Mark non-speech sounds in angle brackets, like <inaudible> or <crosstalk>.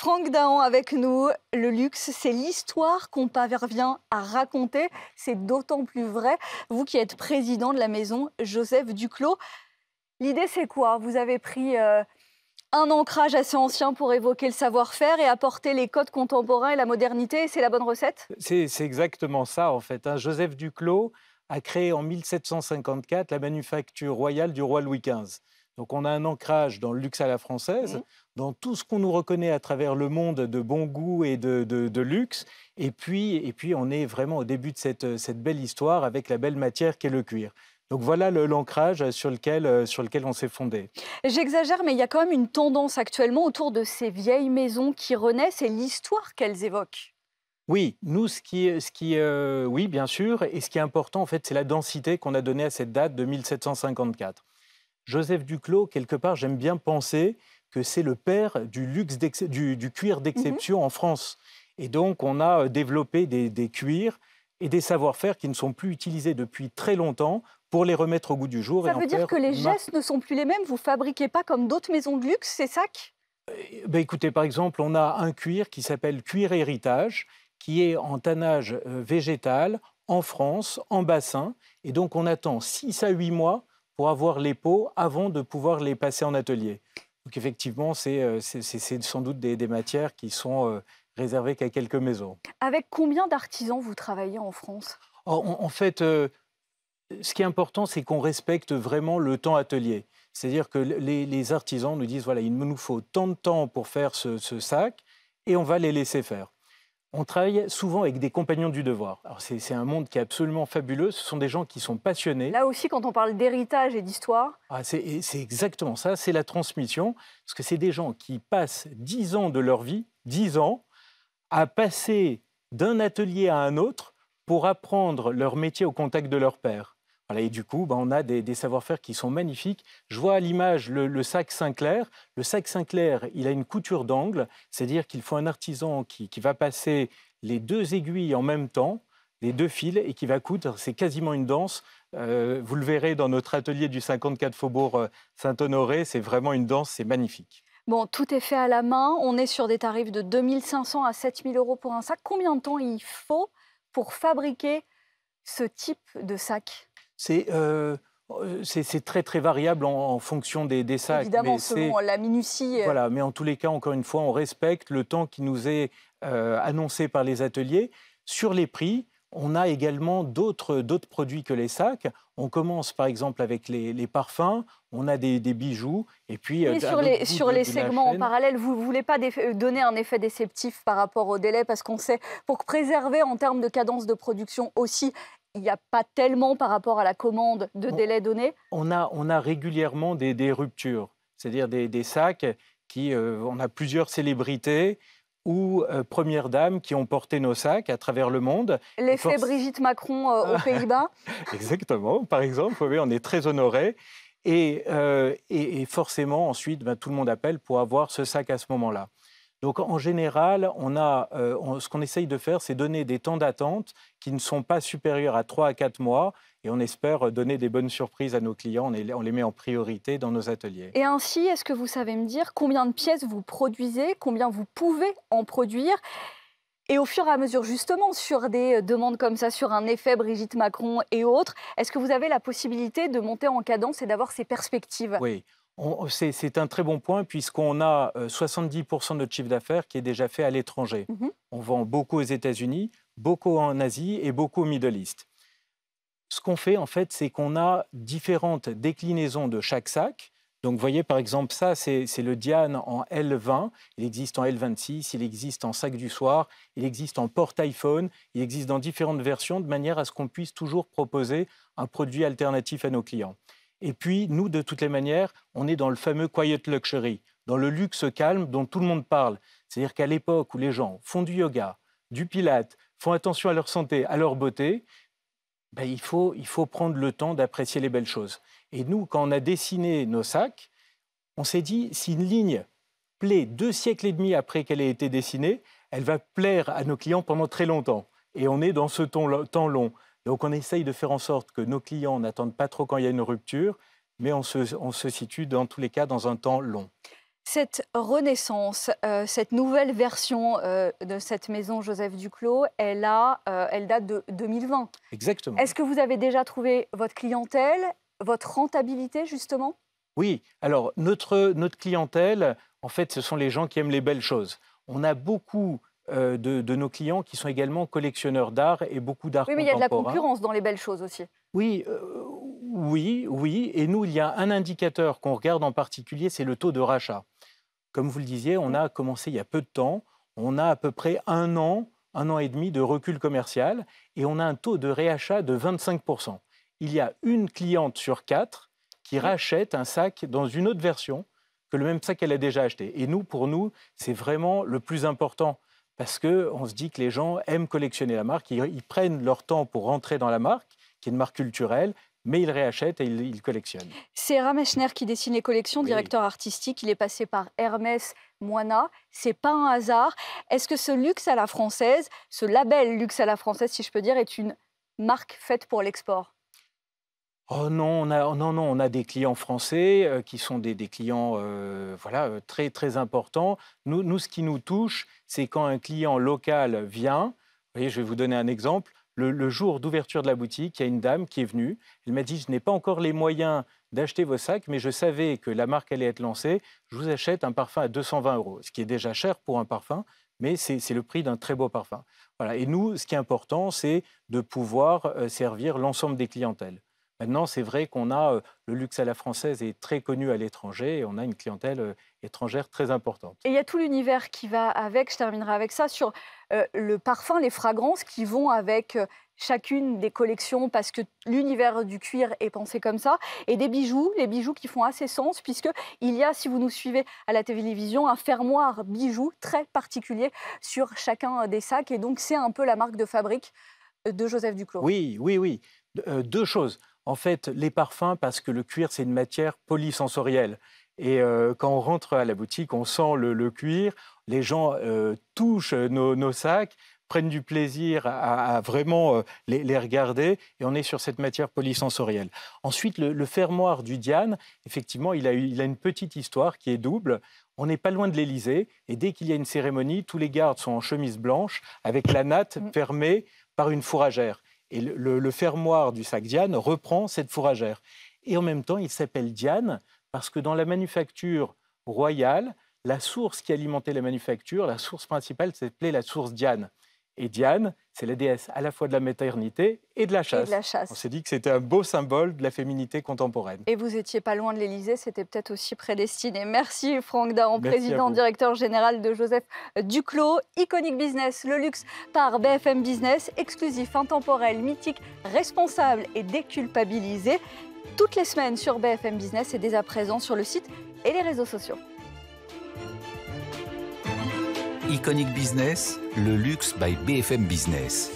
Franck Dahan avec nous. Le luxe, c'est l'histoire qu'on parvient à raconter. C'est d'autant plus vrai, vous qui êtes président de la maison Joseph Duclos. L'idée, c'est quoi Vous avez pris euh, un ancrage assez ancien pour évoquer le savoir-faire et apporter les codes contemporains et la modernité. C'est la bonne recette C'est exactement ça, en fait. Hein. Joseph Duclos a créé en 1754 la manufacture royale du roi Louis XV. Donc on a un ancrage dans le luxe à la française, mmh. dans tout ce qu'on nous reconnaît à travers le monde de bon goût et de, luxe. Et puis, et puis on est vraiment au début de cette, belle histoire avec la belle matière qu'est le cuir. Donc voilà l'ancrage euh, sur lequel, on s'est fondé. J'exagère, mais il y a quand même une tendance actuellement autour de ces vieilles maisons qui renaissent et l'histoire qu'elles évoquent. Oui, nous, ce qui, euh, oui, bien sûr, et ce qui est important, en fait, c'est la densité qu'on a donnée à cette date de 1754. Joseph Duclos, quelque part, j'aime bien penser que c'est le père du, luxe du, cuir d'exception mhm. en France. Et donc, on a euh, développé des, cuirs et des savoir-faire qui ne sont plus utilisés depuis très longtemps pour les remettre au goût du jour. Ça veut dire que les gestes ne sont plus les mêmes Vous fabriquez pas comme d'autres maisons de luxe ces sacs eh ben Écoutez, par exemple, on a un cuir qui s'appelle cuir héritage, qui est en tannage euh, végétal en France, en bassin. Et donc, on attend 6 à 8 mois pour avoir les pots avant de pouvoir les passer en atelier. Donc effectivement, c'est euh, sans doute des, matières qui sont euh, réservées qu'à quelques maisons. Avec combien d'artisans vous travaillez en France En fait, euh, ce qui est important, c'est qu'on respecte vraiment le temps atelier. C'est-à-dire que les, artisans nous disent, voilà, il nous faut tant de temps pour faire ce sac, et on va les laisser faire. On travaille souvent avec des compagnons du devoir. C'est un monde qui est absolument fabuleux. Ce sont des gens qui sont passionnés. Là aussi, quand on parle d'héritage et d'histoire. Ah, c'est exactement ça, c'est la transmission. Parce que c'est des gens qui passent 10 ans de leur vie, 10 ans, à passer d'un atelier à un autre pour apprendre leur métier au contact de leur père et du coup, ben, on a des, savoir-faire qui sont magnifiques. Je vois à l'image le, sac Saint-Clair. Le sac Saint-Clair, il a une couture d'angle, c'est-à-dire qu'il faut un artisan qui, va passer les deux aiguilles en même temps, les deux fils, et qui va coudre. C'est quasiment une danse. Euh, vous le verrez dans notre atelier du 54 Faubourg euh, Saint-Honoré. C'est vraiment une danse, c'est magnifique. Bon, tout est fait à la main. On est sur des tarifs de 2500 à 7000 euros pour un sac. Combien de temps il faut pour fabriquer ce type de sac euh, euh, c'est c'est très très variable en, fonction des, sacs. Évidemment, selon la minutie. Euh. Voilà, mais en tous les cas, encore une fois, on respecte le temps qui nous est annoncé par les ateliers. Sur les prix, on a également d'autres produits que les sacs. On commence par exemple avec les, parfums, on a des, bijoux, et puis... sur les, segments en parallèle, vous ne voulez pas donner un effet déceptif par rapport au délai, parce qu'on sait, pour préserver en termes de cadence de production aussi il n'y a pas tellement par rapport à la commande de délai donné on a, on a régulièrement des, des ruptures, c'est-à-dire des, des, sacs qui... Euh, on a plusieurs célébrités ou euh, premières dames qui ont porté nos sacs à travers le monde. L'effet Brigitte Macron euh, aux <laughs> Pays-Bas <laughs> Exactement, par exemple, on est très honorés. Et, et, forcément, ensuite, ben, tout le monde appelle pour avoir ce sac à ce moment-là. Donc en général, euh, on ce qu'on essaye de faire, c'est donner des temps d'attente qui ne sont pas supérieurs à 3 à 4 mois et on espère donner des bonnes surprises à nos clients. On, on les met en priorité dans nos ateliers. Et ainsi, est-ce que vous savez me dire combien de pièces vous produisez, combien vous pouvez en produire et au fur et à mesure, justement, sur des demandes comme ça, sur un effet Brigitte Macron et autres, est-ce que vous avez la possibilité de monter en cadence et d'avoir ces perspectives Oui, c'est un très bon point puisqu'on a 70% euh, de chiffre d'affaires qui est déjà fait à l'étranger. Mhm. On vend beaucoup aux États-Unis, beaucoup en Asie et beaucoup au Middle East. Ce qu'on fait en fait, c'est qu'on a différentes déclinaisons de chaque sac. Donc vous voyez par exemple ça, c'est le Diane en L20, il existe en L26, il existe en sac du soir, il existe en porte iPhone, il existe dans différentes versions de manière à ce qu'on puisse toujours proposer un produit alternatif à nos clients. Et puis, nous, de toutes les manières, on est dans le fameux quiet luxury, dans le luxe calme dont tout le monde parle. C'est-à-dire qu'à l'époque où les gens font du yoga, du pilate, font attention à leur santé, à leur beauté, ben, il, faut, il faut prendre le temps d'apprécier les belles choses. Et nous, quand on a dessiné nos sacs, on s'est dit, si une ligne plaît deux siècles et demi après qu'elle ait été dessinée, elle va plaire à nos clients pendant très longtemps. Et on est dans ce temps long. Donc on essaye de faire en sorte que nos clients n'attendent pas trop quand il y a une rupture, mais on se, situe dans tous les cas dans un temps long cette renaissance, euh, cette nouvelle version euh, de cette maison Joseph Duclos, elle, a, euh, elle date de 2020. Exactement. Est-ce que vous avez déjà trouvé votre clientèle, votre rentabilité justement Oui, alors notre, notre clientèle, en fait, ce sont les gens qui aiment les belles choses. On a beaucoup euh, de, nos clients qui sont également collectionneurs d'art et beaucoup d'art. Oui, mais il y a de la concurrence dans les belles choses aussi. Oui, euh, oui, oui. Et nous, il y a un indicateur qu'on regarde en particulier, c'est le taux de rachat. Comme vous le disiez, on a commencé il y a peu de temps. On a à peu près un an, un an et demi de recul commercial et on a un taux de réachat de 25%. Il y a une cliente sur quatre qui rachète un sac dans une autre version que le même sac qu'elle a déjà acheté. Et nous, pour nous, c'est vraiment le plus important parce qu'on se dit que les gens aiment collectionner la marque, ils, prennent leur temps pour rentrer dans la marque, qui est une marque culturelle, mais ils réachètent et ils, collectionnent. C'est Rameshner qui dessine les collections, directeur artistique. Il est passé par Hermès, Moana. C'est pas un hasard. Est-ce que ce luxe à la française, ce label luxe à la française, si je peux dire, est une marque faite pour l'export Oh non, on a, non, non, on a des clients français euh, qui sont des, clients euh, voilà, euh, très, très importants. Nous, ce qui nous touche, c'est quand un client local vient. je vais vous donner un exemple. Le, jour d'ouverture de la boutique, il y a une dame qui est venue. Elle m'a dit Je n'ai pas encore les moyens d'acheter vos sacs, mais je savais que la marque allait être lancée. Je vous achète un parfum à 220 euros, ce qui est déjà cher pour un parfum, mais c'est le prix d'un très beau parfum. Voilà. Et nous, ce qui est important, c'est de pouvoir servir l'ensemble des clientèles. Maintenant, c'est vrai qu'on a le luxe à la française est très connu à l'étranger et on a une clientèle étrangère très importante. Et il y a tout l'univers qui va avec, je terminerai avec ça, sur le parfum, les fragrances qui vont avec chacune des collections parce que l'univers du cuir est pensé comme ça et des bijoux, les bijoux qui font assez sens puisque il y a, si vous nous suivez à la télévision, un fermoir bijoux très particulier sur chacun des sacs et donc c'est un peu la marque de fabrique de Joseph Duclos. Oui, oui, oui. deux choses en fait les parfums parce que le cuir, c'est une matière polysensorielle. Et euh, quand on rentre à la boutique, on sent le, cuir, les gens euh, touchent nos, sacs, prennent du plaisir à, vraiment euh, les, regarder, et on est sur cette matière polysensorielle. Ensuite, le, fermoir du Diane, effectivement, il a, il a une petite histoire qui est double. On n'est pas loin de l'Élysée, et dès qu'il y a une cérémonie, tous les gardes sont en chemise blanche, avec la natte mm. fermée par une fourragère. Et le, fermoir du sac Diane reprend cette fourragère. Et en même temps, il s'appelle Diane parce que dans la manufacture royale, la source qui alimentait la manufacture, la source principale s'appelait la source Diane. Et Diane, c'est la déesse à la fois de la maternité et de la chasse. On s'est dit que c'était un beau symbole de la féminité contemporaine. Et vous étiez pas loin de l'Élysée, c'était peut-être aussi prédestiné. Merci Franck Daron, président, directeur général de Joseph Duclos. Iconic Business, le luxe par BFM Business, exclusif, intemporel, mythique, responsable et déculpabilisé. Toutes les semaines sur BFM Business et dès à présent sur le site et les réseaux sociaux. Iconic Business, le luxe by BFM Business.